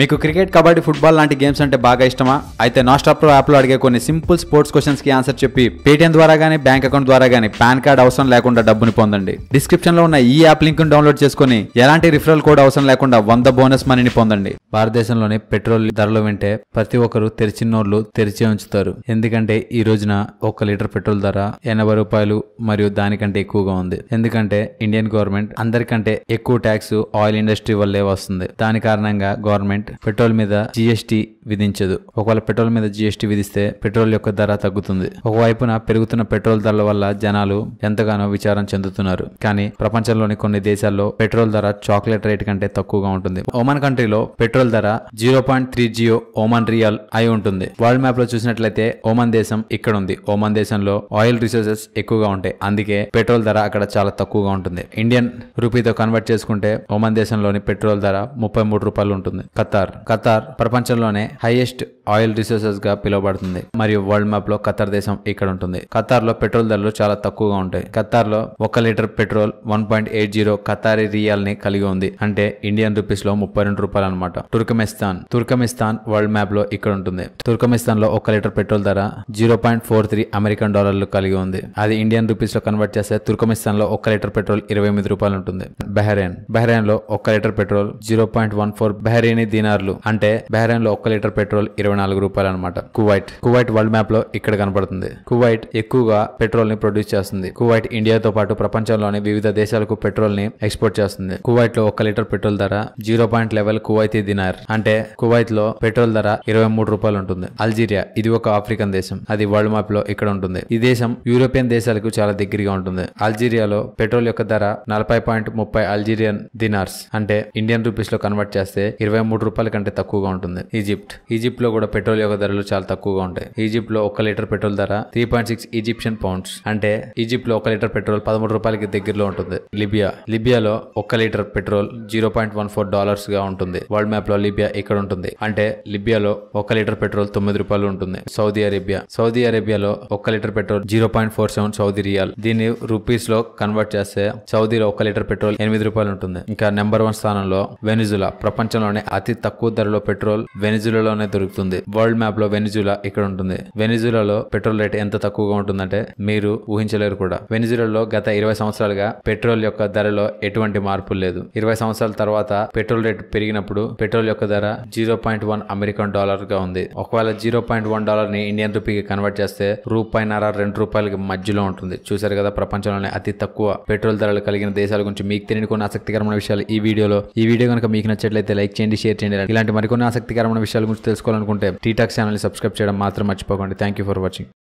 మీకు cricket kabaddi football లాంటి games అంటే బాగా ఇష్టమా అయితే నాస్టాప్ యాప్లో అడిగే కొన్ని సింపుల్ స్పోర్ట్స్ క్వశ్చన్స్ కి ఆన్సర్ చెప్పి పేటిఎం ద్వారా కానీ బ్యాంక్ అకౌంట్ ద్వారా కానీ పాన్ కార్డ్ అవసరం లేకుండా డబ్బుని పొందండి డిస్క్రిప్షన్ లో ఉన్న ఈ యాప్ లింక్ డౌన్లోడ్ చేసుకుని ఎలాంటి రిఫరల్ కోడ్ అవసరం లేకుండా వంద బోనస్ మనీని పొందండి భారతదేశంలోని పెట్రోల్ ధరలు వింటే ప్రతి ఒక్కరు తెరిచినోళ్ళు తెరిచే ఉంచుతారు ఎందుకంటే ఈ రోజున ఒక లీటర్ పెట్రోల్ ధర ఎనభై రూపాయలు మరియు దానికంటే ఎక్కువగా ఉంది ఎందుకంటే ఇండియన్ గవర్నమెంట్ అందరికంటే ఎక్కువ ట్యాక్స్ ఆయిల్ ఇండస్ట్రీ వల్లే వస్తుంది దాని కారణంగా గవర్నమెంట్ పెట్రోల్ మీద జీఎస్టీ విధించదు ఒకవేళ పెట్రోల్ మీద జీఎస్టీ విధిస్తే పెట్రోల్ యొక్క ధర తగ్గుతుంది ఒకవైపున పెరుగుతున్న పెట్రోల్ ధరల వల్ల జనాలు ఎంతగానో విచారం చెందుతున్నారు కానీ ప్రపంచంలోని కొన్ని దేశాల్లో పెట్రోల్ ధర చాక్లెట్ రేట్ కంటే తక్కువగా ఉంటుంది ఓమన్ కంట్రీలో పెట్రోల్ ధర జీరో పాయింట్ త్రీ జియో ఓమాన్ రియల్ అయి ఉంటుంది వరల్డ్ మ్యాప్ లో చూసినట్లయితే ఓమన్ దేశం ఇక్కడ ఉంది ఓమన్ దేశంలో ఆయిల్ రిసోర్సెస్ ఎక్కువగా ఉంటాయి అందుకే పెట్రోల్ ధర అక్కడ చాలా తక్కువగా ఉంటుంది ఇండియన్ రూపీతో కన్వర్ట్ చేసుకుంటే ఒమన్ దేశంలోని పెట్రోల్ ధర ముప్పై మూడు రూపాయలు ఉంటుంది ఖతార్ ఖతార్ ప్రపంచంలోనే హైయెస్ట్ ఆయిల్ రిసోర్సెస్ గా పిలువబడుతుంది మరియు వరల్డ్ మ్యాప్ లో ఖతర్ దేశం ఇక్కడ ఉంటుంది ఖతార్ లో పెట్రోల్ ధరలు చాలా తక్కువగా ఉంటాయి ఖతార్ లో ఒక litre petrol one point eight zero Qatari riyal ని కలిగి ఉంది అంటే ఇండియన్ రూపీస్ లో ముప్పై రెండు రూపాయలు అనమాట తుర్కమిస్తాన్ తుర్కమిస్తాన్ వరల్డ్ మ్యాప్ లో ఇక్కడ ఉంటుంది తుర్కమిస్తాన్ లో ఒక లీటర్ పెట్రోల్ ధర zero point four three American డాలర్లు కలిగి ఉంది అది ఇండియన్ రూపీస్ లో కన్వర్ట్ చేస్తే తుర్కమిస్తాన్ లో ఒక లీటర్ పెట్రోల్ ఇరవై ఎనిమిది రూపాయలు ఉంటుంది బహరైన్ బహరైన్ లో ఒక litre petrol zero point one four Bahraini దీనార్లు అంటే బహరైన్ లో ఒక లీటర్ లీటర్ పెట్రోల్ ఇరవై నాలుగు రూపాయలు అనమాట కువైట్ కువైట్ వరల్డ్ మ్యాప్ లో ఇక్కడ కనబడుతుంది కువైట్ ఎక్కువగా పెట్రోల్ ని ప్రొడ్యూస్ చేస్తుంది కువైట్ ఇండియాతో పాటు ప్రపంచంలోని వివిధ దేశాలకు పెట్రోల్ ని ఎక్స్పోర్ట్ చేస్తుంది కువైట్ లో ఒక్క లీటర్ పెట్రోల్ ధర zero point eleven Kuwaiti dinar అంటే కువైత్ లో పెట్రోల్ ధర ఇరవై మూడు రూపాయలు ఉంటుంది అల్జీరియా ఇది ఒక ఆఫ్రికన్ దేశం అది వరల్డ్ మ్యాప్ లో ఇక్కడ ఉంటుంది ఈ దేశం యూరోపియన్ దేశాలకు చాలా దగ్గరగా ఉంటుంది అల్జీరియాలో పెట్రోల్ యొక్క ధర నలభై పాయింట్ ముప్పై అల్జీరియన్ దినార్స్ అంటే ఇండియన్ రూపీస్ లో కన్వర్ట్ చేస్తే ఇరవై మూడు రూపాయల కంటే తక్కువగా ఉంటుంది ఈజిప్ట్ ఈజిప్ట్లో కూడా పెట్రోల్ యొక్క ధరలు చాలా తక్కువగా ఉంటాయి ఈజిప్ట్ లో ఒక లీటర్ పెట్రోల్ ధర three point six Egyptian pounds అంటే ఈజిప్ట్ లో ఒక లీటర్ పెట్రోల్ పదమూడు రూపాయలకి దగ్గరలో ఉంటుంది లిబియా లిబియాలో ఒక litre petrol zero point one four dollars గా ఉంటుంది వరల్డ్ మ్యాప్ లో లిబియా ఇక్కడ ఉంటుంది అంటే లిబియాలో ఒక లీటర్ పెట్రోల్ తొమ్మిది రూపాయలు ఉంటుంది సౌదీ అరేబియా సౌదీ అరేబియాలో ఒక litre petrol zero point four seven Saudi riyal దీన్ని రూపీస్ లో కన్వర్ట్ చేస్తే సౌదీలో ఒక లీటర్ పెట్రోల్ ఎనిమిది రూపాయలు ఉంటుంది ఇంకా నెంబర్ వన్ స్థానంలో వెనిజులా ప్రపంచంలోనే అతి తక్కువ ధరలో పెట్రోల్ వెనిజులా వెనిజులాలోనే దొరుకుతుంది వరల్డ్ మ్యాప్ లో వెనిజులా ఇక్కడ ఉంటుంది వెనిజులాలో పెట్రోల్ రేట్ ఎంత తక్కువగా ఉంటుందంటే మీరు ఊహించలేరు కూడా వెనిజులాలో గత ఇరవై సంవత్సరాలుగా పెట్రోల్ యొక్క ధరలో ఎటువంటి మార్పు లేదు ఇరవై సంవత్సరాల తర్వాత పెట్రోల్ రేట్ పెరిగినప్పుడు పెట్రోల్ యొక్క ధర zero point one American dollar గా ఉంది ఒకవేళ జీరో పాయింట్ వన్ డాలర్ ని ఇండియన్ రూపీకి కన్వర్ట్ చేస్తే రూపాయిన్నర రెండు రూపాయలకి మధ్యలో ఉంటుంది చూసారు కదా ప్రపంచంలోనే అతి తక్కువ పెట్రోల్ ధరలు కలిగిన దేశాల గురించి మీకు తెలియని కొన్ని ఆసక్తికరమైన విషయాలు ఈ వీడియోలో ఈ వీడియో కనుక మీకు నచ్చట్లయితే లైక్ చేయండి షేర్ చేయండి ఇలాంటి మరికొన్ని ఆసక్తికరమైన విషయాలు గురించి తెలుసుకోవాలనుకుంటే టీటాక్ ఛానల్ని సబ్స్క్రైబ్ చేయడం మాత్రం మర్చిపోకండి థ్యాంక్ యూ ఫర్ వాచింగ్